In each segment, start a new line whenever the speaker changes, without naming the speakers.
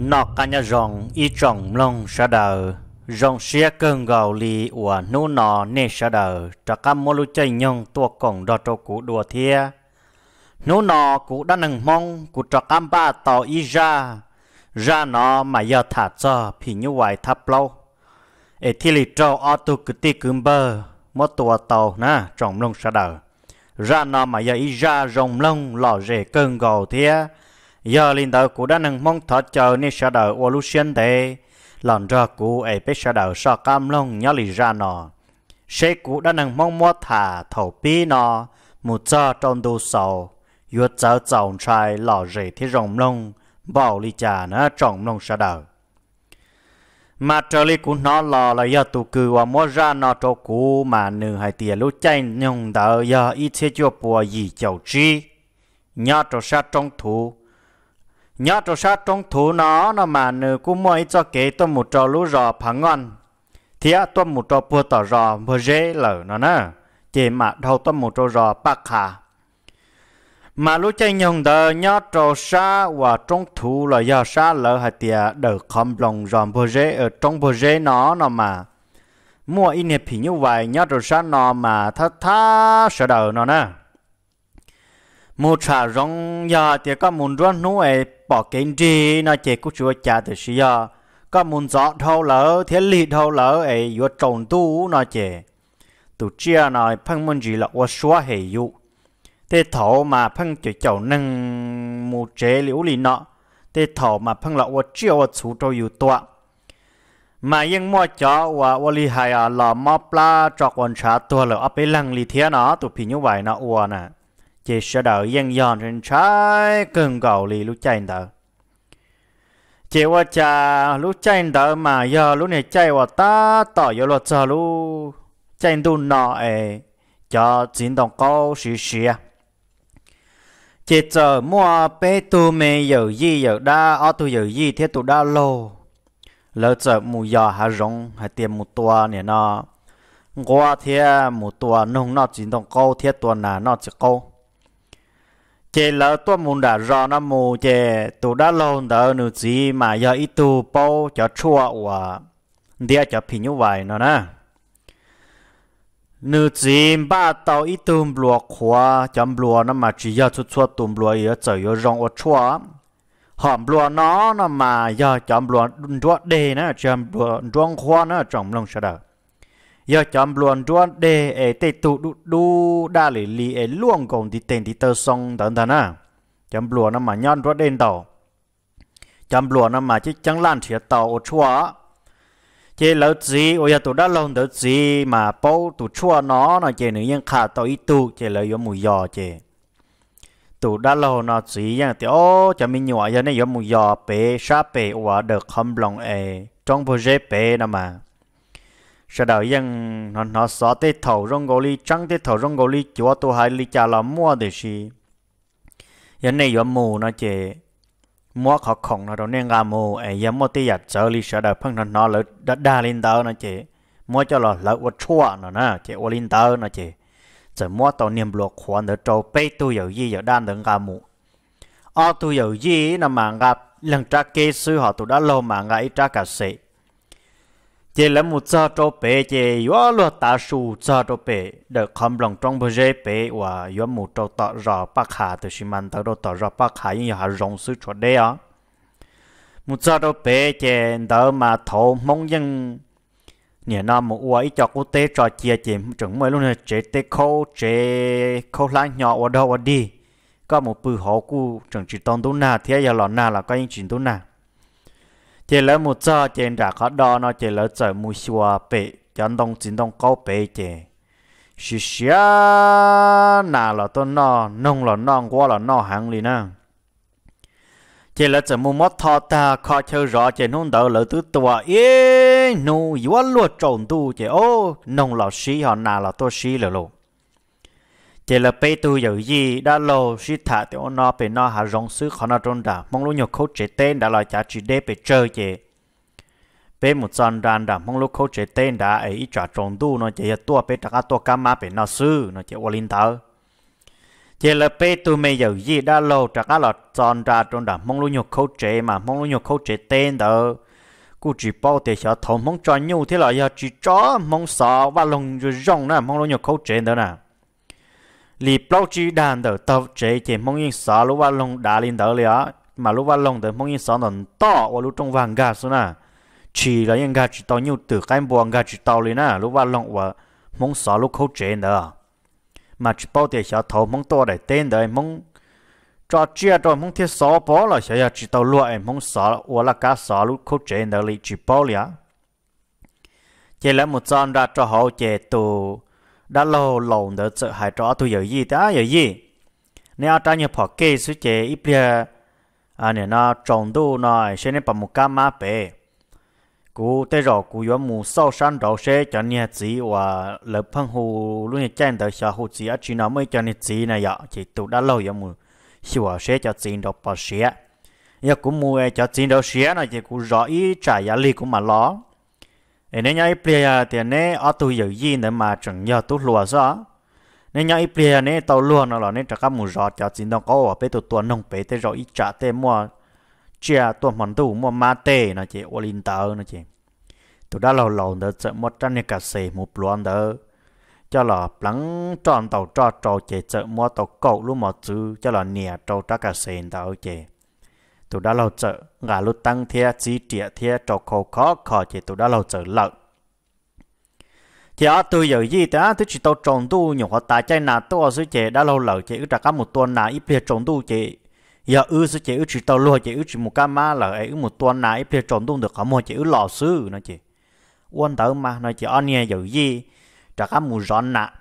nọ cả nhà rong y trọng long sa đờ rong xia cơn gầu li của nô nọ nê sa đờ cho cam mô lu chơi nhông tua cổng đo trâu cũ đùa thia nô nọ cũ đã nâng mong cũ cho cam ba tàu y ra ra nó mà giờ thả cho thì như vậy thấp lâu ở thì lì trâu ở tu cứ ti cứ bơ mô tua tàu na trọng long sa đờ ra nó mà giờ y ra rong long lò rể cơn gầu thia giờ linh đạo của đã nâng mong thọ chờ nên sa đời ô lu xuyên thế lần ra cụ ấy biết sa đời sa cam long nhớ lì ra nọ sẽ cụ đã nâng mong mua thả thầu pi nọ một giờ trong đồ sầu vượt giờ chồng trai lò rể thì rồng long bảo lì trà nó trọng long sa đời mà trở lại cũng nó lò là giờ tụ cư và mua ra nó cho cụ mà nữ hai tiền lúc chanh nhung đỡ giờ ít thế cho bùa gì chầu chi nhớ cho sa trong thủ nhớ cho sát trong thủ nó nó mà nữ cũng mua cho kế tôi một trò lú rò phẳng ngon thì tôi một trò bùa tỏ rò bùa dễ lở nó nè chỉ mà đâu tôi một trò rò bạc hà mà lúc chay nhung đờ nhớ trò xa và trong thủ là do xa lở hay tiệt đỡ không lòng rò bùa dễ ở trong bùa dễ nó nó mà mua in hiệp thì như vậy nhớ trò xa nó mà thá thá sợ đỡ nó nè một xả rong giờ thì có muốn run nuôi bỏ kinh gì nó chỉ cũng chưa cha được gì à có muốn rõ thâu lỡ thiết lý thâu lỡ ấy vừa trồng tu nó chỉ tụ chia nói phân môn gì là ô xóa hệ dụ thế thổ mà phân chỉ chầu nâng mù chế liễu lì nọ thế thổ mà phân là ô chia ô chú trâu yếu tọa mà yên mua chó và ô lì hài à là mò la trọc quần trá tua lỡ ấp ấy lăng lì thế nó tụ phí như vậy nó ô nè chỉ sợ đợi dân dọn trên trái cơn cầu lì lúc chạy đỡ chỉ qua cha lúc chạy đỡ mà giờ lúc này chạy qua ta tỏ giờ luật giờ lúc chạy đủ nọ ấy cho chính đồng câu xì xì à chỉ chờ mua bé tu mê giờ gì giờ đa ở tu giờ gì thế tu đa lô lỡ chờ mù giờ hà rong hà tiêm một tua này nọ qua thế một tua nông nọ chính đồng câu thế tua nà nọ chỉ câu chế lỡ tôi muốn đã rõ nó mù chế tôi đã lâu đỡ nữ gì mà giờ ít tu bao cho chua và đĩa cho phi như vậy nó nè nữ gì ba tàu ít tu lúa khóa chấm lúa nó mà chỉ giờ chút chút tụm lúa giờ trở giờ rong ở chua hòm lúa nó nó mà giờ chấm lúa đuôi đê nè chấm lúa đuôi khóa nó trồng lông sao đâu giờ chọn luôn luôn để ở tây tụ đu đu đa lì lì ở luôn còn thì tiền thì tơ song tận tận à chọn luôn nó mà nhon luôn đến tàu chọn luôn nó mà chứ chẳng lan thiệt tàu chua chế lỡ gì ôi giờ tụ đã lâu đỡ gì mà bao tụ chua nó nó chế nữa nhưng khả tàu ít tụ chế lỡ yếu mùi giò chế tụ đã lâu nó gì nhưng thì ô cho mình nhỏ giờ này yếu mùi giò bé sa bé và được không lòng e, ê trong bộ dễ bé nào mà sau đó yên nó nó xóa tê thầu rong gò li trăng tê thầu rong gò li chúa tu hai li cha là mua để gì yên này yo mù nó chè mua khó khổng nó đâu nên gà mù ấy yên mua tê giặt sợ li sau đó phăng nó nó lỡ đã đa lên tao nó chè mua cho là lỡ vật chua nó nè chè ô lên tao nó chè giờ mua tàu niềm luộc khoan để trâu bê tu dầu gì dầu đàn đừng gà mù ở ờ, tu dầu gì nó mà gà lần tra kê sư họ tụ đã lâu mà gà ít tra cả sĩ chỉ là một giờ cho bé chỉ vừa lo ta su giờ cho bé được không lòng trong bờ rễ bé và vừa một cho tọt rõ bắc hà từ xí mặn tao đó tọt rõ bắc hà như hà rong sư cho đây à một giờ cho bé chỉ đỡ mà thổ mong dân nè nó một uo ít cho cô tế cho chia chế chuẩn mới luôn là chế tế khâu chế khâu lá nhỏ ở đâu ở đi có một bự hộ cụ chẳng chỉ tông tu na thế giờ lọ na là có những chuyện tu na chỉ lỡ một giờ trên đã có đo nó chỉ lỡ chờ mua xua bể chán đông chính đông có bể chỉ xí xía nà là tôi nó nông là non quá là nó hàng liền nè chỉ lỡ chờ mua mất thọ ta khó chơi rõ chỉ nông đỡ lỡ tứ tua yên nô yếu luôn trộn tu chỉ ô nông là xí họ nà là tôi xí là luôn thì là bây tu giờ gì đã lâu sĩ thả thì ông nó bị nó hạ rong sứ khó nó trôn đã mong lúc nhiều khâu trẻ tên đã là trả chỉ đế bị chơi chế bé một trận đàn đã mong lúc khâu trẻ tên đã ấy trả trộn tu nó chỉ là tua bé trả tua cam bị nó sư nó chỉ ô linh thở chỉ là bé tu mày giờ gì đã lâu trả cá lọt trận ra trôn đã mong lúc nhiều khâu trẻ mà mong lúc nhiều khâu trẻ tên đó cô chỉ bao thì cho thầu mong cho nhau thế là giờ chỉ cho mong sợ và lòng rong nè mong lúc nhiều khâu trẻ đó nè lì bao chi đàn đầu tàu chế chế mong yên sa lúa ba lông đá lên đầu lia mà lúa ba lông đầu mong yên sa nón to và lúa trong vàng gà su na à. chỉ là yên gà chỉ tàu nhiều từ cái buồn gà chỉ tàu liền nè lúa ba lông và mong sa lúa khâu chế nữa mà chỉ bao tiền xả thầu mong to để tên đấy mong cho chia cho mong thiết xó bó là xả chỉ tàu lúa mong xả và là cá xả lúa khâu chế nữa lì chỉ bao liền chỉ là một trăm ra cho họ chế tù đã lâu lâu đỡ sợ hại cho tôi giờ gì ta giờ gì nếu ta nhập họ kê suy chế ít bia à nè nó trồng đồ nói sẽ nên bằng một cái má bể cú tê rõ cú yếu mù sau sáng đầu sẽ cho nhẹ gì và lỡ phân hồ luôn nhẹ chen đời sợ hồ gì ở chỉ nó mới cho nhẹ gì này ạ chỉ dạ. tụ đã lâu yếu mù sửa sẽ cho gì đâu bỏ sẽ giờ cú mua cho gì đâu sẽ này chỉ cú rõ ý trả giá lì của mà lo nên nhảy bia à, thì nè ở tu giờ gì nữa mà chẳng nhờ tu lùa sao nên nhảy bia à, nè tàu lùa nó là nè chắc các mù rọt cho chính nó có ở bên tụ tuần nông bể tê rồi ít trả tê mua chia tuần mòn tu mua ma tê nó chỉ ô linh tơ nó chỉ tụ đã lâu lâu nữa chợ một trăm nè cà sè một luôn đó cho là lắng tròn tàu cho trâu chạy chợ mua tàu cậu lúc mà chứ cho là nè trâu trắc cà sè tàu chạy tụi đã lâu chợ ngã lúc tăng thea chi trịa thea trò khổ khó khó chỉ tụi đã lâu chợ lợn thì ở tôi giờ gì ta tôi chỉ tàu trồng tu nhiều họ tại chạy nà tôi dưới chị đã lâu lợn chị ước trả một tuần nà ít bia trồng tu chị giờ ư dưới chị ước chỉ tàu lúa chị ước chỉ một cái má là ấy một tuần nà ít bia trồng tu được không một chị ước lò sư nói chị quan tử mà nói chị anh nghe giờ gì trả một rọn nà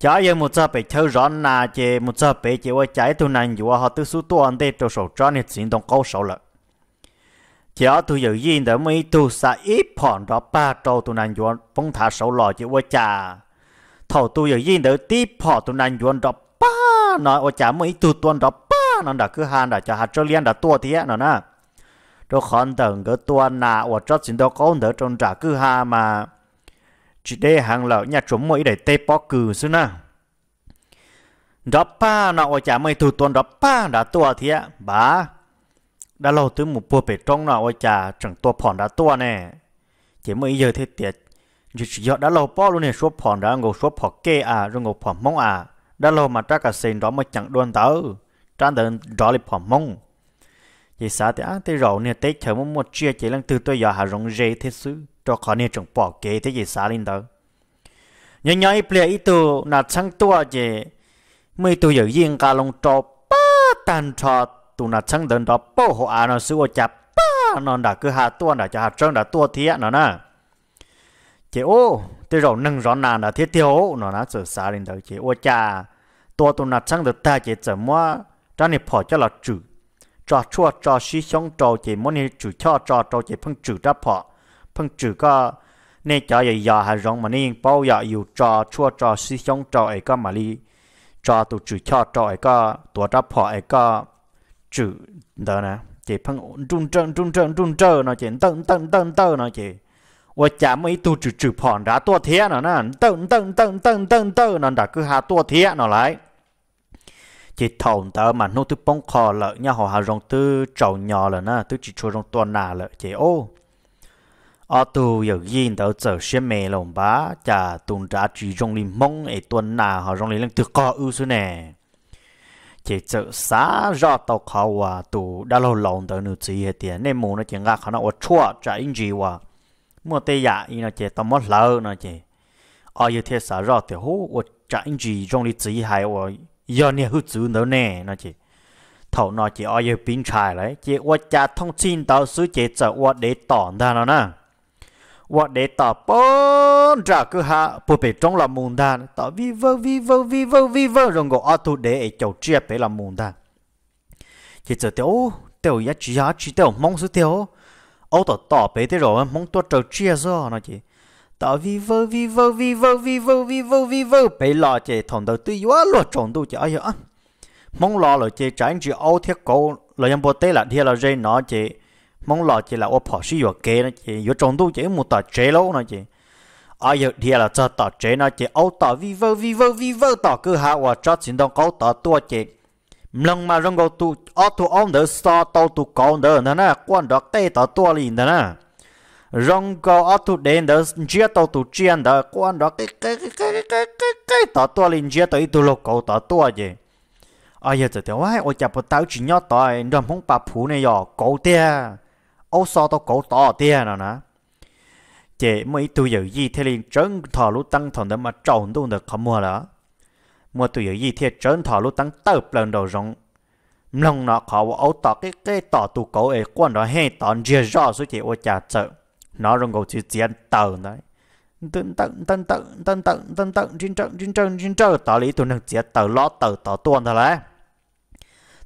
chả yêu một giờ bị chơi rõ nà chè một giờ bị chè qua trái tu nành dùa họ tư số tu để đây tu sầu cho nên chính đồng câu sầu lợt chả tu giờ yên đó mấy tu sa ít phòn đó ba trâu tu nành dùa phong thả sầu lò chè qua trà thầu tu giờ yên đó tiếp phò tu nành dùa đó ba nói qua trà mấy tu tuần đó ba nó đã cứ han đã cho hạt cho liên đã tua thế nó nè đó còn tầng cái tuần nà qua cho chính đồng câu nữa trong trả cứ ha mà chỉ để hàng lỡ nhà chúng mỗi để tê bó cừ xứ na đó pa nọ ở chả mày thủ tuần đó pa đã tua thì á bà đã lâu tới một bữa bể trong nọ ở chả chẳng tua phòn đã tua nè chỉ mới giờ thế tiệt chỉ chỉ đã lâu bó luôn nè số phòn đã ngồi số phòn kê à rồi ngồi phòn mông à đã lâu mà trắc cả xin đó mà chẳng đoan tao trang đơn đó là phòn mông chỉ sao thế á thế rậu nè tết chờ một một chia chỉ lăng từ tôi giờ hà rong rê thế xứ cho khó nên trồng bỏ kế thế gì xa lên đó nhớ nhớ ít lệ ít tu là chẳng tua gì mấy tu giờ yên cả lòng cho ba tan cho tu là chẳng đơn đó bao hộ à nó sửa chặt ba nó đã cứ hạ tua đã cho hạ trơn đã tua thiệt nó nè chị ô tôi rồi nâng rõ nàng là thiết thiếu nó nó sửa xa lên đó chị ô cha tua tu là chẳng được ta chị 怎么让你跑叫了主？cho chua cho xí xong cho chị muốn đi chủ cho cho cho chị phân chữ đáp phọ phong trừ có nên cho giờ giờ hà rong mà nên bao giờ dạ yêu trò chua trò suy sống trò ấy có mà đi trò tụ trừ cho trò ấy có tụ trò phò ấy có trừ đó nè chỉ phong trung trơn trung trơn trung trơn nó chỉ tận tận tận tận nó chỉ và chả mấy tụ trừ trừ phòn đã tua thế nó nè tận tận tận tận tận tận nó đã cứ hà tua thế nó lại chỉ thầu tớ mà nô tư bông khò lợ nhà họ hà tư trầu nhỏ lợ nè tư chỉ chua rong tua nà lợ chỉ ô ở tu giờ yên tao chờ xem mẹ lòng bá chả tùng trả chỉ trong li mong ấy tuần nào họ trong li lên từ co ưu số nè chỉ chờ xá do tao khảo à tu đã lâu lòng tao nữ chỉ hết tiền nên muốn nó chỉ ngã khả nó ở chua trả in gì wa mua tây giả in nó chỉ tao mất lỡ nó chỉ ở yêu thế xá do thì hú ở trả in gì trong li chỉ hay ở giờ nè hữu chữ nữa nè nó chỉ thầu nó chỉ ở yêu pin trải đấy chỉ ở cha thông tin tao sứ chỉ chờ ở để tỏn ra nó nè và để tỏ bốn ra cứ hạ bộ bể trong là mùn đàn tỏ vi vơ vi vơ vi vơ vi vơ rồi ngồi ở thu để ấy chầu chia bể là mùn đàn chỉ chờ tiêu tiêu giá chỉ giá chỉ tiêu mong số tiêu ô tỏ tỏ bể thế rồi mong tôi chờ chia do nó chỉ tỏ vi vơ vi vơ vi vơ vi vơ vi vơ vi vơ bể lò chỉ thằng đầu tư quá lo trộn đâu chỉ ai mong lo rồi chỉ tránh chỉ ô thiết cổ lời em bộ tê là thiên là dây nó chỉ mong lo chỉ là ô phò suy yếu kế nó chỉ yếu trong tu chỉ một tờ chế lô nó chỉ ở giờ thì là cho tờ chế nó chỉ ô tờ vi vơ vi vơ vi vơ tờ cứ hạ và cho xin đông có tờ tua chỉ lần mà rong gấu tu ở tu ông đỡ so tàu tu con đỡ nó nè quan đó tê tờ tua liền đó nè rong gấu ở tu đến đỡ chia tàu tu chia đỡ quan đó cái cái cái cái cái cái cái tờ tua liền chia tới tu lô cầu tờ tua gì ở giờ thì tôi nói ôi chả bắt tao chỉ nhớ tao đầm không bà phú này giờ cầu tia ô sao tao cổ to tia nào nè chị mới tu giờ gì thế liền trấn thọ lũ tăng thọ nữa mà trộn tu được không mua nữa mua tu giờ gì thế trấn thọ lũ tăng tập lần đầu rộng lòng nó khó ô tỏ cái cái tỏ tu cổ ấy quan đó hay tỏ chia rõ số chị ô trả trợ nó rồng cổ chữ chiến tờ đấy tận tận tận tận tận tận tận tận trên trận trên trận trên trận tỏ lý tu năng chia tờ lót tờ tỏ tuần thôi đấy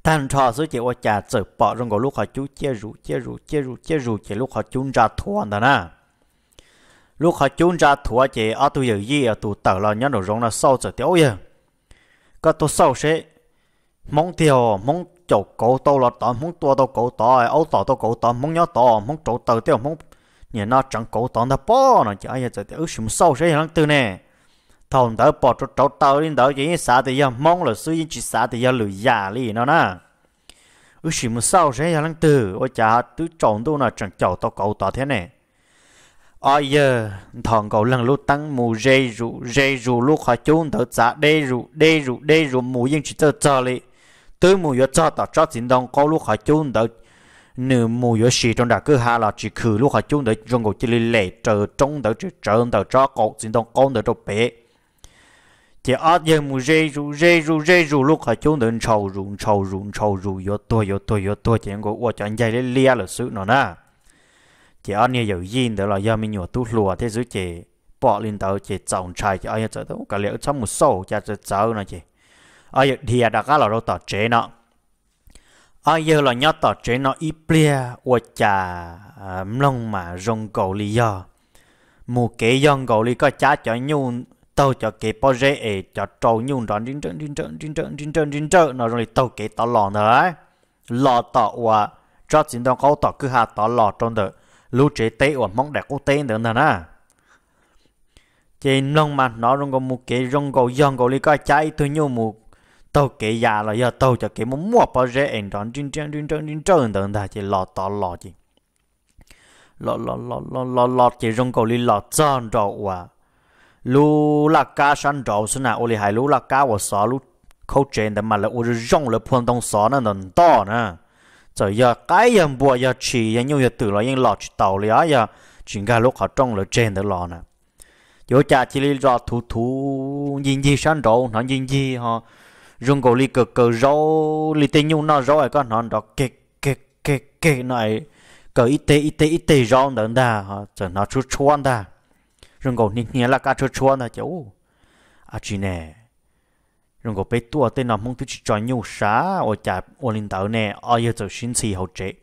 thằng trò số chị ôi chả sợ bỏ rong của lúc họ chú chia rủ chia rủ chia rủ chia rủ chị lúc họ chú ra thua đó nè lúc họ chú ra thua chị ở tu giờ gì ở à, tu tờ là nhớ đồ rong là sau giờ tiêu vậy có tu sau sẽ mong tiêu mong chỗ cổ tàu là tao mong tua tàu cổ tàu ấu tàu tàu cổ tàu mong nhớ tàu mong chỗ tàu tiêu mong nhà nó chẳng cổ tàu nó bỏ nó chỉ ai giờ tiêu sum sau sẽ là từ nè thằng đó bỏ cho cháu tao lên đó vậy xã thì giờ mong là suy chỉ xã thì giờ lười già đi nó na ừ chỉ một sao sẽ giờ lăng từ ôi cha tứ chọn đâu là chẳng chọn tao cậu tao thế này ôi giờ thằng cậu lần lúc tăng mù dây rụ dây rụ lúc họ chôn thở xã đê rụ đê rụ đê rụ mù yên chỉ tơ cho li tứ mù yo cho tao cho chính đồng có lúc họ chôn đỡ nửa mù yo xì trong đã cứ hà là chỉ khử lúc họ chôn đỡ trong cậu chỉ lệ trở trong đỡ chỉ trở đỡ cho cậu chính đồng con đỡ trong bé thì ở đây mu rê ru rê ru rê ru lúc họ chúng đừng trầu ru trầu ru trầu ru yo to yo to yo to chỉ có uo chẳng dây lấy lia là sự nó na chỉ ở đây dầu yin đó là do mình nhỏ tu lùa thế giới chị bỏ lên tàu chị trồng trái chị ở đây đâu cả liệu trong một sâu cha chỉ cháu nó chị ở đây thì đã có là đâu tỏ chế nó ở đây là nhớ tỏ chế nó ít bia uo cha à, mông mà rong cầu lý do một cái dòng cầu lý có cha cho nhung tàu cho cái bao rễ ấy cho trâu nhung đó đinh trơn đinh trơn đinh trơn đinh trơn đinh trơn nó rồi tàu cái tàu lòn nữa ấy lò tàu và cho chính đó có tàu cứ hạ tàu lò trong đó lũ chế tê và mong đẹp cô tê nữa nè nè chế nông mà nó rong có một cái rong gầu giòn gầu li coi trái tôi nhung một tàu cái già là giờ tàu cho cái một mua bao rễ ấy đó đinh trơn đinh trơn đinh trơn nữa nè chế lò tàu lò gì lò lò lò lò lò chế rong gầu li lò trơn rồi và lu la ca san trâu xin à ô li hai lu la ca wo sa lu khâu chén đâm mà là ô rong là phun đông sa nó nần to nè giờ giờ cái yam bùa giờ chỉ giờ nhiều giờ từ lo, yên lọt tàu li á giờ chuyện cái lúc họ trong là chén đỡ lo nè giờ cha chỉ li rõ thủ thủ nhìn gì san trâu nó nhìn gì họ rung cổ li cờ cờ rau li tê nhung nó rau ấy con nó đó kê kê kê kê này cờ ít tê ít tê ít tê rau đỡ đà ha, giờ nó chút chuan đà rừng gầu nín nhẹ là cá chua chua nè cháu à chị nè rừng gầu bé tua tên là mong tôi chỉ cho nhau xá ở nhà ở linh tàu nè ở giờ tôi xin xì hậu chế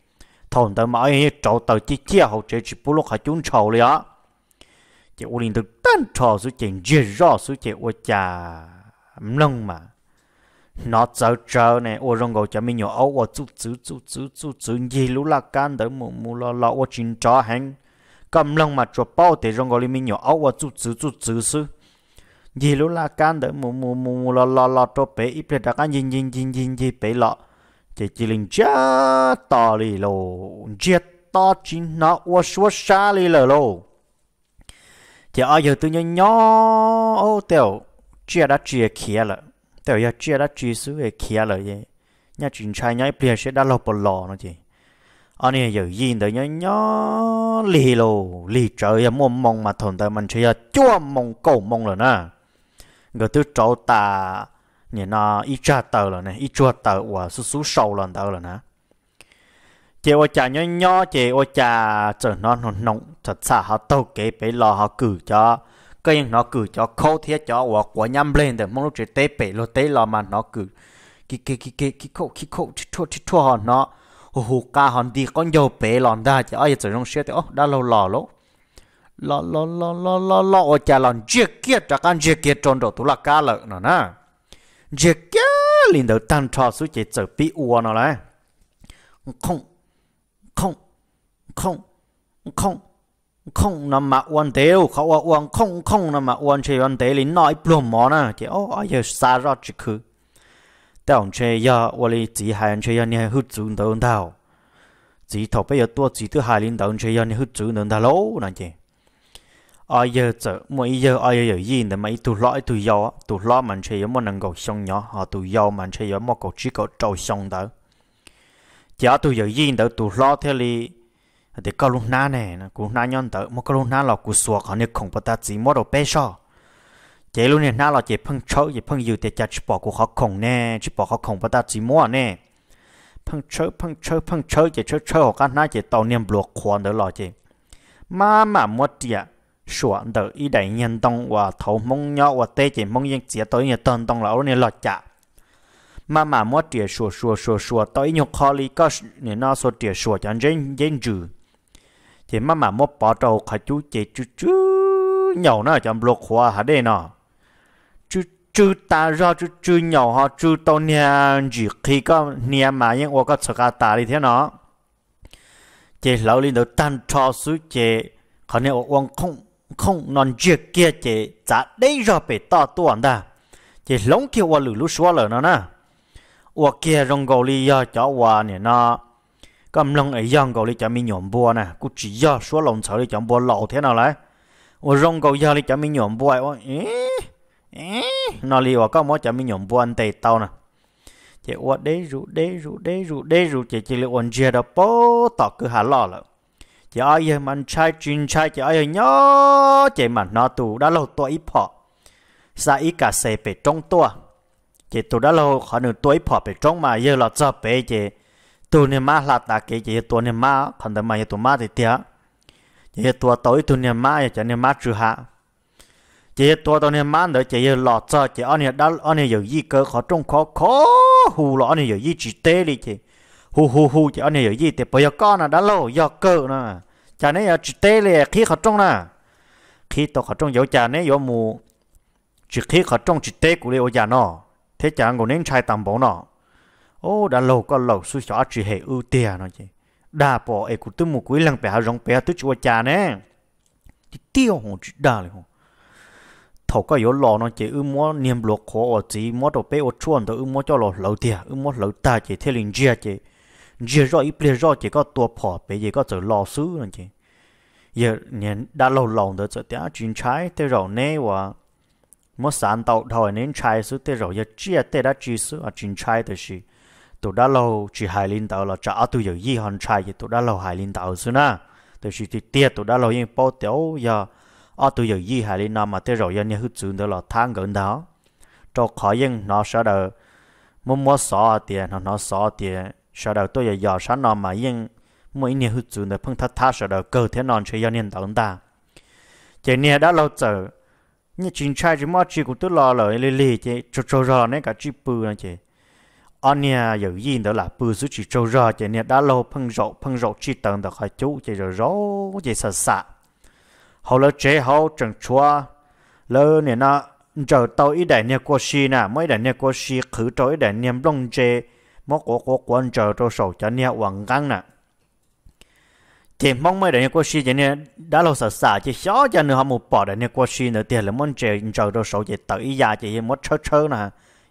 thằng tàu mà ấy cháu tàu chỉ chia à hậu chế chỉ bù lộc hạt chúng cháu liền chị ở linh tàu tan trò số chuyện dễ rõ số chuyện ở nhà, lông mà nó cháu cháu nè, ô rong gầu cháu mình nhớ ô ô chú chú chú chú chú chú gì lú là can đỡ mù mù lo lo ô chín chó hang cầm lòng mà cho bao để rong gọi mình nhỏ áo và chút chút chút chút sư gì lúc là can đỡ mù mù mù mù lo lo lo cho bé ít biết đã can nhìn nhìn nhìn nhìn nhìn bé lọ chỉ chỉ linh chết to lì lô chết to chính nó và số xa lì lờ lô chỉ ai giờ tự nhiên nhỏ ô tiểu chia đã chia kia lợ tiểu giờ chia đã chia sư về kia lợ gì, nhà chính trai nhảy bìa sẽ đã lọp bọt nó chị anh ấy giờ yên tới nhớ nhớ lì lô lì trời em mong mong mà thằng tới mình chơi chua mong cầu mong rồi nè người tôi trâu ta nhìn nó ít cha tờ rồi nè ít chua tờ và sú sú sâu lần tờ rồi nè chị ô cha nhớ nhớ chị ô cha trở nó nồng nồng thật xa họ tàu kế bể lò họ cử cho cái nhưng nó cử cho khâu thiết cho và của nhắm lên để mong lúc chị tế bể lô tế lò mà nó cử cái cái cái cái cái khâu cái khâu chua chua chua họ nó hồ hồ ca hòn đi con dầu bể lòn đa chứ ai chỉ rong xe thì đã lâu lò lỗ lò lò lò lò lò lò ở chả lòn chia kia trả can chia kia tròn đồ tù là cá lợn nó na chia kia liền đầu tan trò suy chỉ trở bị uo nó lại không không không không không nằm mà uan tiêu khó uan không không nằm mà uan chơi uan tế lính nói plum mò nè chỉ ô ai giờ xa ra chứ cứ 但却要我哩只还却要你去主动到，只头被要多只都还领导却要你去主动到喽那件。ai giờ giờ mỗi giờ ai giờ gì để mấy tụ lõi tụ giàu tụ lõi mình chơi một năng cầu xong nhỏ họ tụ giàu mình chơi một cầu chỉ cầu trâu xong đó giờ tụ giờ gì đó tụ lõi thế li thì có lúc nãy nè cũng nãy nhon đó một câu lúc nãy là cũng xua họ nên không bắt ta chỉ một đồ bé sao chế luôn nè na là chế phăng chớ chế phăng dư để chặt bỏ của họ khổng nè chỉ bỏ họ khổng bắt ta chỉ mua nè phăng chớ phăng chớ phăng chớ chế chớ chớ họ na chế tàu niệm luộc khoan đó là chế mà mà mua sửa đỡ ý đại nhân đông và thấu mông nhỏ và tê chế mông nhân chế tới nhà tân đông là nè lọt chạ mà mà mua sửa sửa sửa sửa tới nhục khó lý có nè số tiền sửa chẳng dễ dễ trừ chế mà mà bỏ trâu khỏi chú chế chú chú nhau nó chẳng luộc khoa hả đây nọ chú ta ra chú chú nhỏ họ chú tao nha chỉ khi có nha mà những ô có sợ cả ta đi thế nó chỉ lâu lên đầu tan cho suy chế có nên ô ông không không non chưa kia chế trả đây ra bị to tuần ta chỉ lóng kia ô lử lúc xóa lở nó nè ô kia rong gầu li do cho ô nè nó cầm lông ấy giang gầu li cho mi nhổm bùa nè cứ chỉ do số lồng sợ đi cho bùa lậu thế nào lại ô rong gầu do li cho mình nhổm bùa ô ấy nó li à, có mỗi chả mi nhổm buồn tề tàu nè chị ua đế rủ đế rủ đế rủ đế rủ chị chị liệu ổn chia đó bố tỏ cứ hà lọ lợ chị ơi giờ mình trai chuyên trai chị ơi nhớ chị mà nó tù đã lâu tuổi phọ sa ít cả xe bị trong tua chị tù đã lâu khó nửa tuổi phọ bị trong mà giờ là cho bé chị tù nè má là ta cái chị tù nè má còn tầm mà tù má thì tiếc chị tù tối tù nè má chị nè má chưa hạ chỉ tua tao nè mang đỡ chỉ lọt cho chị anh nè đã anh nè giờ gì cơ khó trông khó khó hù lọ anh nè giờ gì chỉ tê đi chị hù hù hù chị anh nè giờ gì thì bây giờ con là đã lâu giờ cơ nè cha nè giờ chỉ tê liền khi khó trông nè khi tao khó trông giờ cha nè giờ mù chỉ khi khó trông chỉ tê của liệu già nọ thế chả ngồi nên chạy tạm bổ nọ ô đã lâu có lâu suy cho chỉ hệ ưu tiền nó chị đa bỏ ấy cũng tư mù cuối lần bé rong bé tư chùa cha nè chỉ tiêu hồn chỉ đa liền hồn thầu có yếu lo nó chỉ ư mua niềm luộc khổ ở chỉ mua đồ bé ở chuồn đó ư mua cho lo lâu tiền ư mua lâu ta chỉ thế linh chia chỉ chia rõ ít liền rõ chỉ có tua phỏ bé gì có tự lo xứ nó chỉ giờ nhìn đã lâu lòng tôi chỗ tiếng chuyện trái thế rồi nè và mua sản tạo thôi nên trái xứ thế rồi giờ chia thế đã chia xứ ở à, chuyện trái thế gì tôi đã lâu chỉ hài linh tạo là trả tôi giờ gì hòn trái thì tôi đã lâu hài linh tạo xứ na thế thì tiệt tôi đã lâu yên bao tiểu giờ ở ờ, tụi giờ gì hà lên nó mà thế rồi nhà hút xuống đó là thang gần đó cho khó yên nó sợ đờ muốn mua sọ tiền nó nó sọ tiền sợ đờ tôi giờ giờ sáng nó mà yên mỗi nhà hút xuống đó phân thắt thắt sợ đờ cơ thế non chơi yên tận ta chỉ nhà đã lâu chờ như chính trai chỉ mua chỉ cũng tôi lo lời lì lì chứ trâu trâu rò nên cả ờ, chỉ bự này chị, anh nhà giờ gì đó là bự suốt chỉ trâu rò chứ nhà đã lâu phân rộ phân rộ chi tận được khỏi chú chỉ rồi ró chỉ sợ sạ hầu lỡ chế hầu chẳng chua lỡ nè nó chờ tàu ít đại nè qua xi nè mấy đại nè qua xi khử cho ít đại nè long chế móc của của quan chờ cho sầu cho nè hoàng căng nè thì mong mấy đại nè qua xi cho nè đã lâu sợ sợ chỉ sợ cho nữa họ một bỏ đại nè qua xi nữa tiền là muốn chế chờ cho sầu chỉ tàu ít già chỉ mất chớ chớ nè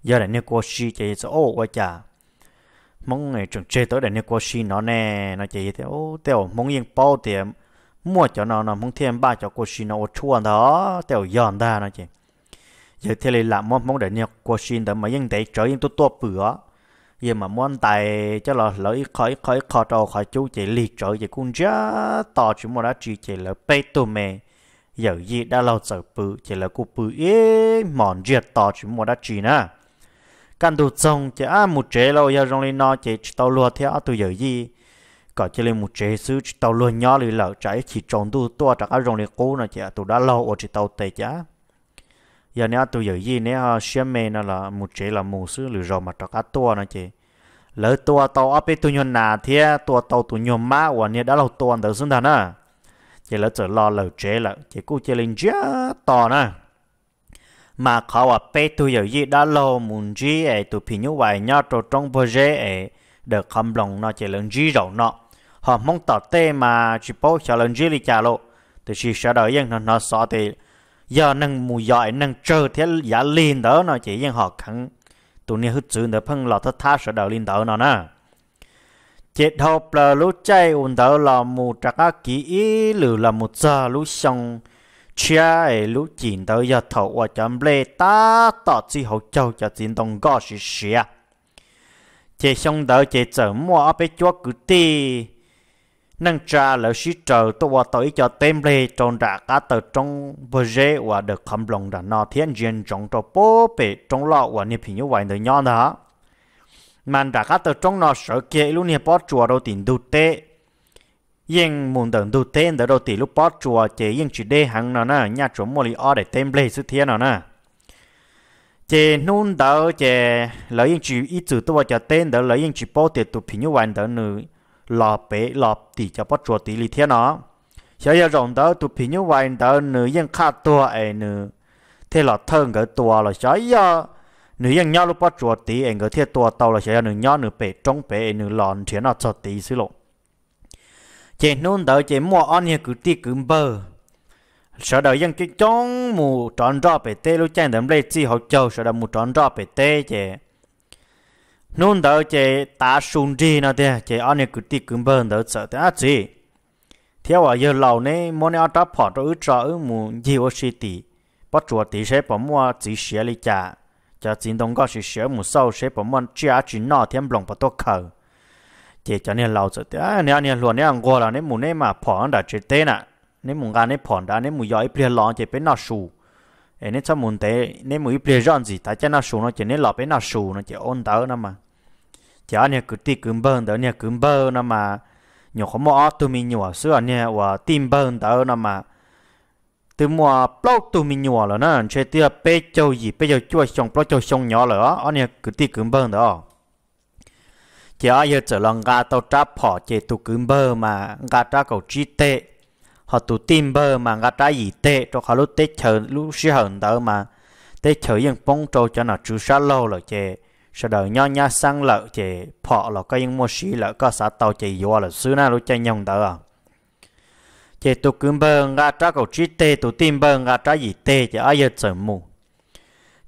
giờ đại nè qua xi chỉ số ô quá chả, mong ngày trường chế tới đại nè qua xi nó nè nó chỉ thế ô tiêu mong yên bao tiền mua cho nó nó mong thêm ba cho cô xin nó chua đó tiểu giòn ra nó chị giờ thế là mong mong để nhạc cô xin đó mà nhưng để trở yên tôi to bữa giờ mà muốn tài cho là lấy khỏi khỏi khó trò khỏi chú chị liệt trở chị cũng rất to chúng mà đã chỉ chị là bê tô mè giờ gì đã lâu giờ bự chỉ là cô bự ít mòn diệt to chúng mà đã chỉ nè căn đồ trông chị à một chế lâu giờ rong lên nó chị tao lùa theo tụi giờ gì cả chỉ lên một chế sư chỉ tàu luôn nhỏ lì lợ trái chỉ tròn tu tua à, chẳng ai rong lì cố nè chả tụ đã lâu ở chỉ tàu tệ chả giờ nè tụ giờ gì nè xem mê nè là một chế là một sư lì rong mà chẳng ai tua nè chị lỡ tua tàu áp tụ nhon nà thế tua tàu tụ nhon má và nè đã lâu tua đỡ xuống thằng à chỉ lỡ trở lo lỡ chế lỡ chỉ cố chỉ lên chia to nè mà khó à bé tụ giờ gì đã lâu muốn gì ấy tụ phi như vậy nhau trong bờ rễ ấy được không lòng nó chỉ lớn gì rồi nó họ mong tỏ tê mà chỉ bố cho lần dưới đi trả lộ thì chỉ sợ đợi dân nó nó sợ thì giờ nâng mù giỏi nâng trơ thế giả liền đó nó chỉ dân họ khẳng tụi này hứt chữ đỡ phân lọt thất tha sợ đợi liền đó nó nè chết hộp là lũ chay ổn đó là mù trạc á kỹ ý lử là một giờ lũ xong chia ấy lũ chín đó giờ thầu qua chấm lê ta tỏ chỉ hậu châu cho chín đồng gõ xì xì à chế xong đó chế chở mua ở bên chúa cứ tì năng trà lỡ sĩ trở tôi vào tới cho tem lê tròn đã cá tờ trong bờ rễ và được khẩm lòng đã nó thiên nhiên trong trò bố bể trong lọ và niệm hình như vậy nơi nhon đó mà đã cá tờ trong nó sợ kia lúc niệm bó chùa đầu tiên đủ tệ nhưng muốn đừng đủ tên đó đầu tìm lúc bó chùa chế nhưng chỉ để hàng nó nè nhà chỗ mua lý o để tem lê sự thiên nó nè chế nôn đó chế lỡ nhưng chỉ ý chữ tôi vào cho tên đó lỡ nhưng chỉ bó tiền tụt hình như vậy đó nữa lò bể lò tỉ cho bắt chuột tỉ lì thế nó giờ giờ rộng đó tụi phi như vậy đó nữ dân khá tua ấy nữ thế là thân cái tua là giờ giờ nữ dân nhau lúc bắt chuột tỉ ấy cái thế tua tàu là giờ giờ nữ nhau nữ bể trong bể nữ lòn thế nó cho tỉ xí lộ chị nôn đó chị mua ăn như cứ tỉ cứ bơ sợ đời dân cái trong mù tròn rõ bể tê lúc chẳng đầm lê chi học châu sợ đời mù tròn rõ bể tê chị nôn đỡ chế ta sung đi nó thế chế nơi cứ đi cứ bơm đỡ sợ thế à chị theo ở giờ lâu nè mỗi ngày ta bỏ ra ít cho ít mù nhiều xí tí bắt chuột tí sẽ bỏ mua chỉ xé lý cha cho chính đồng có sự xé mù sâu sẽ bỏ mua chia chỉ nọ thêm lòng bỏ tốt khờ chế cho nên lâu sợ thế à nè nè luôn nè anh qua là nè mù nè mà bỏ đã chết tên à nè mù gan nè bỏ đã nè mù giỏi bia lon chế bên nọ sù em nên cho muốn thế nên mới bịa rọn gì ta cho nó sù nó chỉ nên lọp nó sù nó chỉ ôn tới nó mà chỉ anh nhà cứ ti cứ bơm tới nhà cứ bơm nó mà nhiều không mua tụi mi nhiều xưa anh nhà và tìm bơm tới nó mà từ mùa plot tụi mi nhiều rồi nó chơi tia bê châu gì bê châu chua xong plot châu xong nhỏ rồi ở nhà cứ ti cứ bơm đó chỉ anh giờ trở lòng ga tàu tráp họ chỉ tu cứ bơm mà ga tráp cầu chi tệ họ tụ tim bơ mà ngã trái gì tệ cho họ lúc tết chờ lúc xí hận đỡ mà tết chờ yên bông trâu cho nó chú sát lâu rồi chè sau đó nho nhã sang lợ chè phọ là có yên mua xí lợ có xã tàu chè vô là xứ na lúc chơi nhông đỡ à chè tụ cứng bơ ngã trái cầu trí tê tụ tim bơ ngã trái gì tê chè ai giờ sợ mù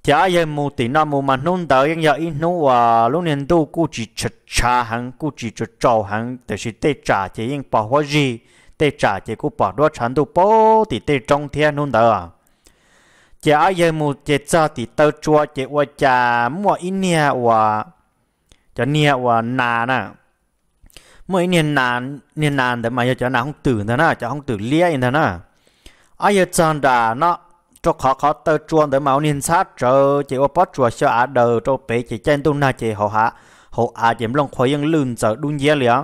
chè ai giờ mù thì nó mù mà nôn đỡ yên giờ in nô à lúc nên đâu cũng chỉ chật chà hàng cũng chỉ chật trâu hàng để chỉ tê trả chè yên bỏ hoa gì tê trả chỉ cú bỏ đua chán tu bố thì tê trong thiên nôn đó chỉ ai giờ mù chỉ cho thì tơ chua chỉ qua chả mua ít nia qua cho nia qua nà nè mua ít nia nà nia nà để mà giờ cho nà không tử nữa nè cho không tử lia nữa nè ai giờ chọn đà nó cho khó khó tơ chua để mà nia sát chờ chỉ qua bắt chua cho à đời cho bé chỉ chân tu nà chỉ họ hạ họ à chỉ lòng khói những lươn giờ đun dễ liền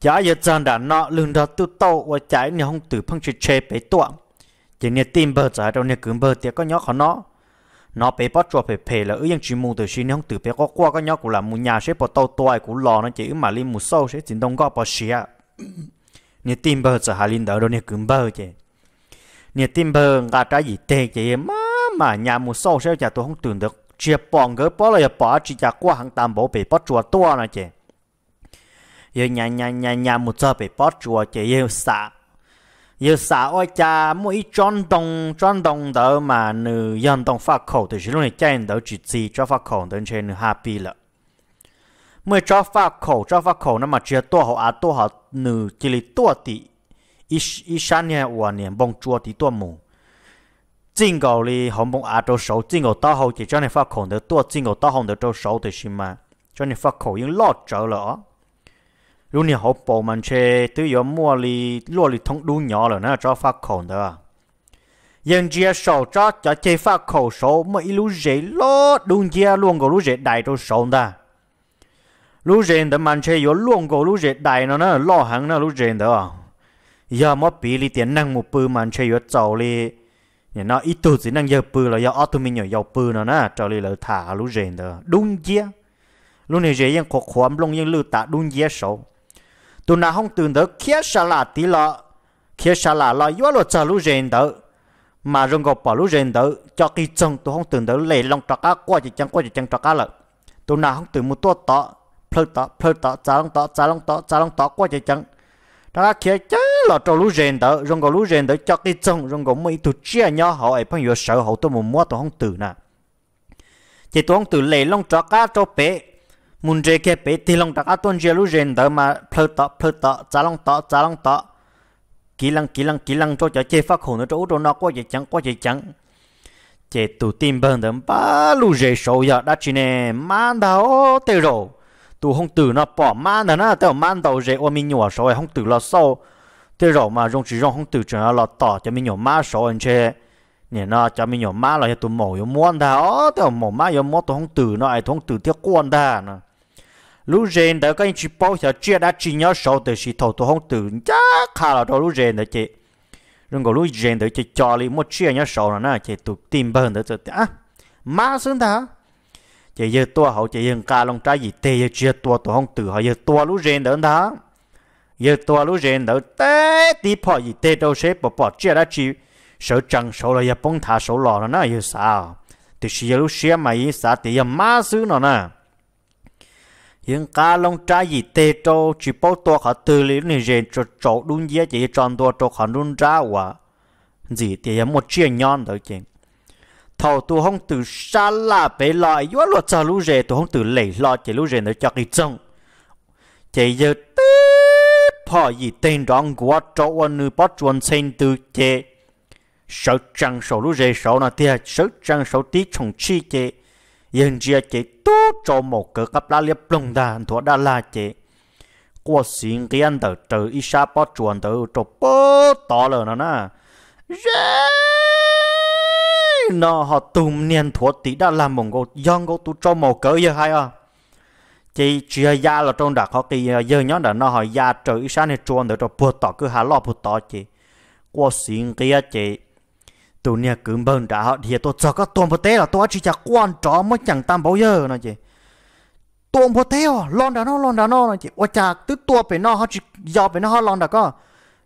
chả giờ chàng đã nọ lưng đó tu tô và trái nhà không từ phong chỉ chê bế tuộng chỉ nhà tim bờ trái đâu nhà cứ bờ tiệt có nhóc khó nó nó bế bắt chuột bế bế là ứ yang chỉ mù từ xí nhà không từ bế có qua có nhóc của là mù nhà sẽ bỏ tàu toài của lò nó chỉ mà lên mù sâu sẽ chính đông gõ bỏ xía nhà tim bờ trái hà linh đó đâu nhà cứ bờ chứ nhà tim bờ ngã trái gì tê chứ mà mà nhà mù sâu sẽ nhà tôi không tưởng được chỉ bỏ gỡ bỏ là bỏ chỉ nhà qua hàng tam bộ bế bắt chuột to này chứ giờ nhà nhà nhà nhà một giờ bị bót chùa chỉ yêu xả yêu xả ôi cha mỗi ít tròn đồng tròn đồng đó mà nữ dân đồng phát khẩu thì chỉ lúc này chạy đó chỉ gì cho phát khẩu đến trên nữ happy là mỗi cho phát khẩu cho phát khẩu nó mà chỉ tua họ à tua họ nữ chỉ là tua tỷ ít ít sáng nay hoặc niệm bông chùa thì tua mù chính cầu li hồng bông à trâu sầu chính cầu tao hậu chỉ cho nên phát khẩu được tua chính cầu tao hồng được trâu sầu thì xí mà cho nên phát khẩu những lót trở lỡ lúc mình chơi chơi mua đi đi đủ nhỏ rồi nó cho cho phát khẩu 如你好部门去都有茉莉茉莉通都 nhỏ 了呢，找发口的。人家手抓着这发口手，没一路热咯，人家乱个路热带都手的。路人的满车有乱个路热带呢呢，老行呢路人的。要么比你点 năng một bự mà chơi có trâu đi, nhà nó ít tuổi chỉ năng giờ bự là ở auto mình giờ bự nó nè, trâu li là thả lũ rèn đó, đúng chưa? lúc này rèn yên khó khóm lông yên lư tạ đúng chưa sầu tu na không tưởng tới kia sa là tí lọ kia sa là lo yếu lo chờ lũ rèn tới mà rừng gò bảo lũ rèn tới cho khi trông tu không tưởng tới lệ lòng trọc cá qua chỉ chẳng qua chỉ chẳng trọc cá lợ tu na không tưởng một tua tọ phơi tọ phơi tọ giá long tọ giá long tọ giá long tọ qua chỉ chẳng đó cá kia chớ lọ trọ lũ rèn tới rừng gò lũ rèn tới cho khi trông rừng gò mấy tu chia nhau họ ấy phong yêu sợ họ tu một mua tu không tưởng nè chỉ tu không tưởng lệ lòng trọc cá cho bé mun je ke pe ti long tak aton je lu jen da ma phơ tọ phơ tọ cha long tọ cha long tọ kỹ năng kỹ năng kỹ năng cho cho che phát hồn nó chỗ đó nó có gì chẳng có gì chẳng chế tụ tim bần đấm ba lu je sầu ya đã chỉ nè man đào tê rồ tụ không tử nó bỏ man đó nó tao man đầu je ôm mình nhỏ sầu không tử là sâu tê rồi mà rong chỉ rong không tử cho nó là tỏ cho mình nhỏ má sầu anh chơi nè nó cho mình nhỏ má là tụi mổ yếu muốn đào tao mổ má yếu muốn tụi không tử nó ai không tử thiếu quan đà nữa lũ rèn đó có anh chị bao giờ chia đã chỉ nhớ sâu từ chỉ thầu tôi không từ chắc khá là đó lũ rèn đó chị rồi có lũ rèn đó chị cho đi một chia nhớ sâu là nè chị tụ tìm bờ nữa rồi à má xứng thà chị giờ tôi hậu chị dừng ca long trái gì tê giờ chia tua tôi không từ họ giờ tôi lũ rèn đó thà giờ tôi lũ rèn đó tê tí phò gì tê đâu xếp bỏ bỏ chia đã chỉ sợ chẳng sợ là giờ bông thả sợ lò nó nè giờ sao từ xí lũ xí mà ý sao thì giờ má xứ nó nè hiện cả long trái gì tê cho chỉ bao to cả từ lý này rèn cho chỗ đúng dễ chỉ tròn to cho cả đun ra quả gì thì em một chuyện nhon đó chứ thầu tu không từ xa là bể lại yếu luật cho lũ rè tu không từ lệ lo chỉ lũ rè để cho cái trông chỉ giờ tí họ gì tên đón của chỗ anh nữ bắt chuẩn sen từ chế sợ chẳng sợ lũ rè sợ là thì sợ chẳng sợ tí chồng chi chế yên chia chế tu cho một cơ cấp lá liệp lùng đàn thua đa la chế qua xin anh tờ trừ y sa bó chuồn tờ trò bó tỏ lờ nó nà rê nó họ tùm niên thua tí đã làm một gô dòng gô tu cho một cơ giờ hay à chỉ chia ya là trong đặc họ kỳ à, giờ nhớ đã nó họ ya trừ y sa này chuồn tờ trò bó tỏ cứ hà lo bó tỏ chị qua xin kia chị tụ nhà cứ bơm đã thì tôi cho các tuần bơ tế là tôi chỉ chả quan trọ mới chẳng tam bao giờ nói chị tuần bơ tế à lon đã nó lon đã nó nói chị ôi chả tứ tua phải nó họ chỉ dò phải nó lon đã có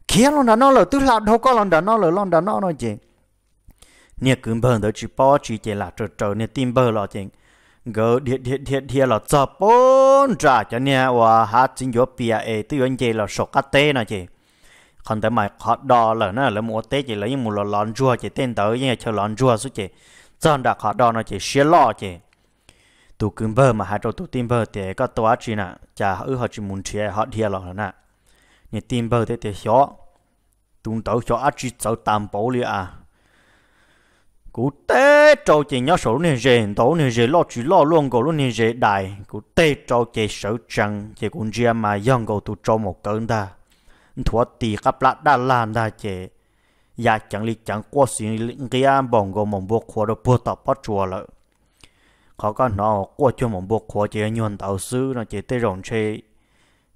khía lon đã nó là tứ làm đâu có lon đã nó là lon đã nó nói chị nhà cứ bơm đó chỉ bỏ chỉ chị là trở trở nhà tim bơ là chị gỡ điện điện điện điện là cho bốn trả cho nhà và hát chính gió bia ấy tứ anh chị là sọc cá tê nói chị không thể mà họ đo là nó là mua tết chỉ là những mua là lon chua chỉ tên tới như chơi lon chua suốt chỉ chọn đặt họ đo nó chỉ xé lo chỉ tụ cứng bơ mà hai trâu tụ tim bơ thì có tổ chỉ nè chả ư họ chỉ muốn chơi họ thia lọ nè như tim bơ thế thì xó tụn tổ xó chỉ cháu tam bổ li à cú tê trâu chỉ nhớ số nên dễ tổ nên dễ lo chỉ lo luôn cổ luôn nên dễ đại cú tê trâu chỉ sợ chẳng chỉ cũng chia mà dòng cổ tụ trâu một cơn ta thua tì cặp lạ đã làm ra chế ya dạ, chẳng li chẳng quá xin cái an bong gồm mong buộc khóa đồ buộc tập bắt chùa lợi, khó có nó quá chưa mong buộc khóa chế nhuận tạo sư nó chế tê rộng chế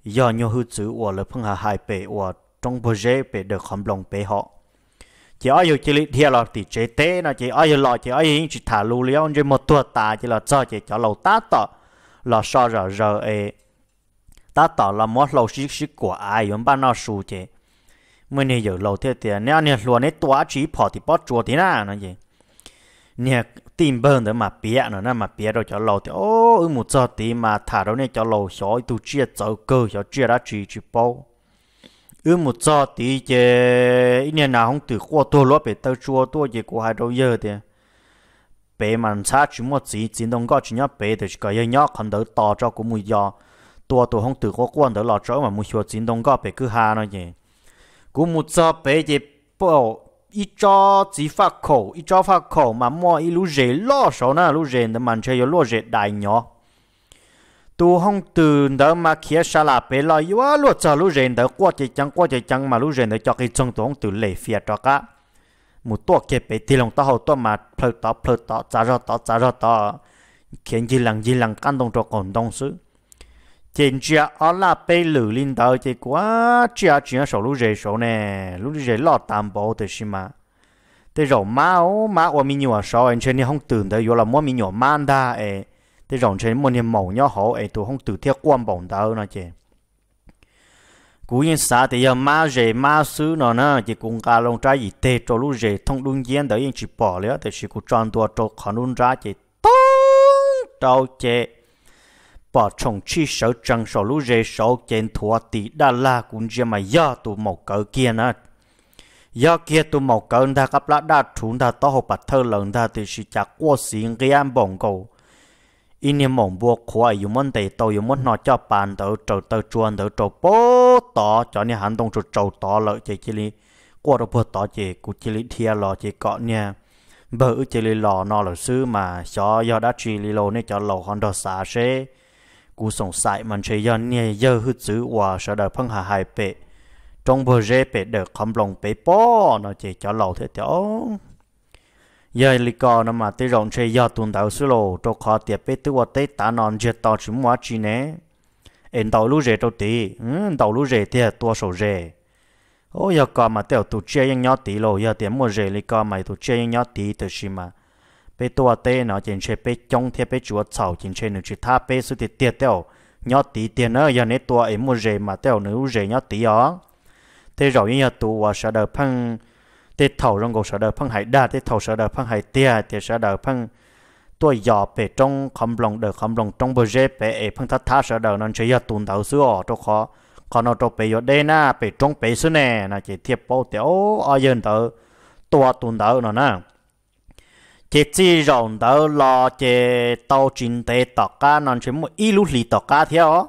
do nhu hư chữ ua lợ phương hà hai bể ua trong bờ dê bể được khẩm lòng bể họ chế ai yêu chỉ lý thiệt là thì chế tế nó chỉ ai yêu chế chỉ ai yên chỉ thả lưu liêu chỉ một tuột ta chế là cho chế cho lâu tát tọ là so rờ rờ ấy e ta tỏ là mót lâu xí xí của ai yếm ba nó sù chế mới nè giờ lâu thế tiền nè nè luôn nè tua chỉ bỏ thì bỏ chùa thì na nó gì nè tìm bơn để mà bịa nó nè mà bịa đâu cho lâu thì ô ừ một giờ thì mà thả đâu nè cho lâu xói tu chia cháu cơ cho chia đã chỉ chỉ bao ừ một giờ thì chế ít nè nào không từ qua tua lúa bị tao chua tua gì của hai đâu giờ thì bề mặt sát chỉ một gì chỉ đông có chỉ nhớ bé thì chỉ có nhớ còn đỡ to cho cũng mùi gió ตัวตัวห้องตือก็กวนเดี๋ยวหลอดจ้อยมามุชัวจินดงก็ไปคือฮาเนาะเนี่ยกูมุจอไปเจ็บปอ一招几发口，一招发口嘛，莫一路热落手呢，路热的满车有落热大鸟。tu hong từ quan đó mà muốn cho kia sa là bé lo yếu luôn cho lũ rèn đó qua chỉ chẳng qua chỉ chẳng mà lũ rèn đó cho cái chân tu hong từ lệ phía cho cả một tổ kia bé thì lòng tao hậu tao mà phơi tao phơi tao trả ra tao trả ra tao khiến gì lằng gì lằng căn đông cho còn đông sự tiền chia ở là bê lử linh đầu thì quá chia chia sổ lũ rể sổ nè lũ rể lọt tạm bộ từ xí mà thế rồi máu má của mình nhỏ sổ anh trên không tưởng tới vô là mua mình nhỏ mang ta ấy thế rồi trên một niềm màu nhỏ hổ ấy tôi không tưởng theo quan bổng đâu nó chứ, cú yên xã thì giờ má rể má sứ nó nè chỉ cùng cả lông trái gì tê cho lũ rể thông đun gian đấy yên chỉ bỏ lẽ thì chỉ cú tròn tua cho khó nôn ra chỉ tông đầu chị bỏ chồng chi sợ chẳng sợ lũ rể sở chén thua tí đa la cũng chỉ mà do tụ màu cờ kia nữa do kia tụ màu cờ ta gặp lại đa chúng ta tao học bát thơ lần ta thì chỉ chả qua xin cái ăn bổng cầu in em mộng bua khóa yu môn tê tàu yu môn nó cho bàn tàu trâu tàu chuan tàu trâu bố tỏ cho nên hành tông trâu trâu tỏ lợi chế chế lý qua đâu bố tỏ chế cụ chế lý thia lò chế cọ nha bởi chế lý lò nó là sư mà cho do đã trì lý lô nè cho lò hòn đỏ xa xế cú song sai man chơi yon nhẹ giờ hư chữ hòa sợ đời phăng hà hai bệ trong bờ rễ bệ đờ khom lòng bệ po nó chỉ cho lầu thế chỗ giờ lì cò mà tới rộng chơi giờ tuần đầu xứ lô cho khó tiệp bệ tới qua tới tả non chơi to chỉ mua chi nè em đầu lú rễ đầu tí đầu lú rễ thì tua sổ rễ ô giờ còn mà tiểu tụ chơi nhau tí lô giờ tiệm mua rễ lì cò mày tụ chơi nhau tí từ xí mà bé tua tê nó chỉ chơi bé trong thế bé chúa sầu chỉ chơi nữa chỉ tha bé số tiền tiệt tiêu nhớ tí tiền nữa giờ nãy tua ấy mua rề mà tiêu nửa rề nhớ tí ó thế rồi như tua sợ đời phăng thế thầu rong cổ sợ đời phăng hải đa thế thầu sợ đời phăng hải tia thế sợ đời phăng tua giò bé trong không lòng đời không lòng trong bờ rề bé em phăng thắt thắt sợ đời nó chơi giờ tụn đầu xưa cho khó còn nó cho bé giờ đây na bé trong bé xưa nè là chỉ thiệp bao tiêu ở giờ tới tua tụn đầu nó nè chỉ chỉ rộng đó lo chỉ tàu trình tế tọt cá non chỉ một ít lúc lì tọt cá theo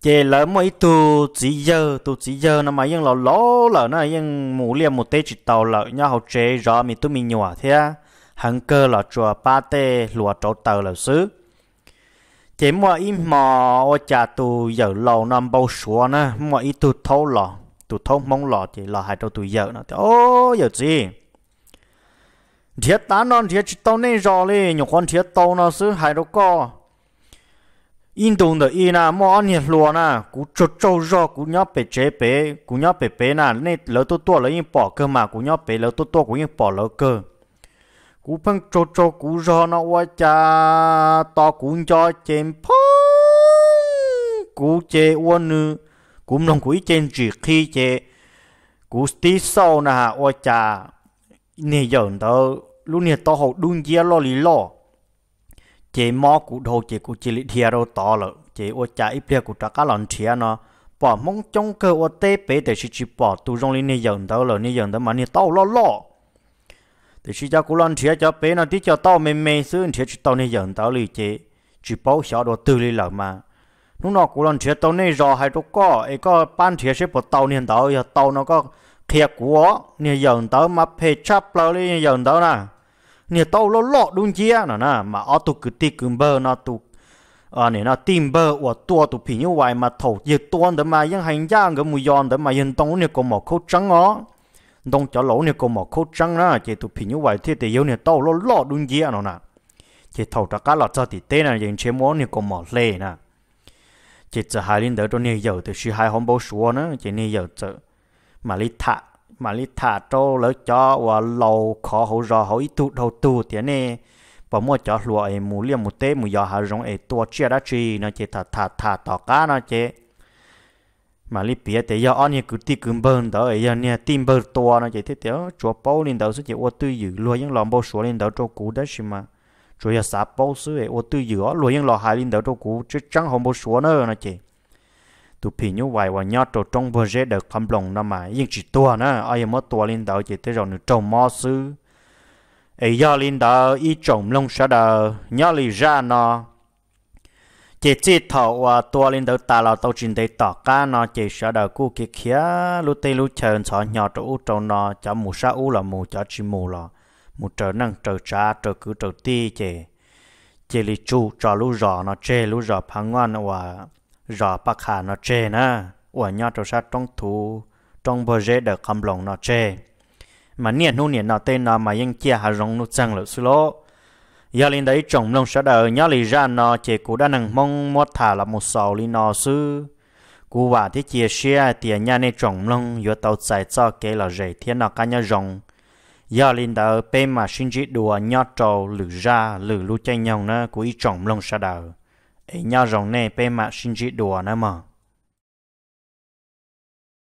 chỉ lỡ ít tu chỉ giờ tu chỉ giờ nó mà yên lò lố lỡ nó yên mù liềm một tê chỉ tàu lỡ nhau học chế rõ mình tu mình nhỏ thế hàng cơ là chùa ba tê lùa chỗ tàu là xứ chỉ mua ít mò ô cha tu giờ lầu năm bao số nữa mua ít tu thâu lò tu thâu mong lò chỉ là hai trâu tu giờ nó ô giờ gì thiệt tá non thiệt chỉ tao nên rõ lê nhiều con thiệt tao nó xứ hai đâu co in đồng đợi in à mua ăn nhiệt lúa na cú trâu trâu rõ cú nhóc bể chế bể cú nhóc bé bé na nên lỡ tôi tua lỡ in bỏ cơ mà cú nhóc bé lỡ tôi tua cú in bỏ lỡ cơ cú phăng trâu trâu cú rõ nó quá cha to cú cho chém phong cú chế uôn nữ cú nông cú chém chỉ khi chế cú tí sau na ôi cha nè giờ đó lúc này tao học đun dĩa lo lý lo chế mò cụ đồ chế cụ chế lì thia đâu to lợ chế ô chả ít bia cụ trả cá lòn thia nó bỏ mong trong cơ ô tế bế để chỉ chỉ bỏ tu trong lì này dần đâu lợ này dần đâu mà này tao lo lo để chỉ cho cụ lòn thia cho bế nó đi cho tao mềm, mê xứ thia chỉ tao này dần đâu lì chế chỉ bảo xóa đồ từ lì lợ mà lúc nào cụ lòn thia tao này rò hay đâu có ấy có ban thia sẽ bỏ tao này đâu giờ tao nó có thiệt của này dần đâu mà phê chắp lợ lý này dần đâu nè nè tàu lô lọ đúng chưa nó nè mà ở tụ cứ tì cứ bơ nó tụ à ờ, nè nó tìm bơ ở tua tụ phi như vậy mà thầu giờ tuôn đó hành giang người mùi yon đó mà yên tông nè có một khâu trắng ó đông cho lỗ nè có một khâu trắng nè chỉ tụ phi như vậy thì thì yêu nè tàu lô lọ đúng chưa nó nè chỉ thầu trả cá lọt cho thì tê nè yên chế món nè có một lê nè chỉ giờ hai linh đỡ cho nè giờ thì suy hai hôm bao số nữa chỉ nè giờ mà lý thạ mà li thả trâu lỡ cho và lầu khó hậu rò hậu ít tụt hậu tụt thế nè và mua cho lụa ấy mù liềm mù tê mù giò hà rong ấy tua chia đã chi nó chế thả thả thả tỏ cá nó chế mà li bia thế giờ anh cứ ti cứ bơn đó ấy giờ nè tim bơm tua nó chế thế thế chúa bao lên đầu sẽ chế ô tư dự lúa những lòng bao số lên đầu cho cú đó xí mà chúa giờ sáp bao số ấy ô tư dự lúa những lò hai lên đầu cho cú chứ chẳng không bao số nữa nó chế tụ phi như vậy và nhớ trâu trong vơ rễ được cầm lòng nó mà nhưng chỉ tua nữa ai mà tua lên đầu chỉ thấy rồi nó trâu mò sư ấy giờ lên đầu ý trồng lông sao đầu nhớ lì ra nó chỉ chỉ thọ và tua lên đầu ta là tàu trình để tỏ cá nó chỉ sao đầu cú kia kia lú tây lú chờ sợ nhớ trộn trâu nó chả mù sa u là mù chả chỉ mù là mù trở năng trở cha trở cứ trở ti chỉ chỉ lì chu cho lú rõ nó chê lú rõ phăng ngoan và rõ bạc hà nó chê na ủa nhau trâu sát trong thú trong bờ rễ đỡ cầm lòng nó chê mà niên hôn niên nó tên nó mà yên chia hà rong nút sang lợi xu lỗ giờ lên đấy trồng lông sợ đời nhớ lì ra nó chê cú đã nằng mong mót thả là một sầu lì nó sư cú và thế chia sẻ tiền nhà này trồng lông vừa tàu chạy cho cái là rể thiên nó cá nhau rồng giờ lên đỡ bê mà sinh chỉ đùa nhớ trâu lử ra lử lu chay nhau nữa cú ý trồng lông sợ đời ấy nhau rồng này pe mà sinh chỉ đùa nữa mà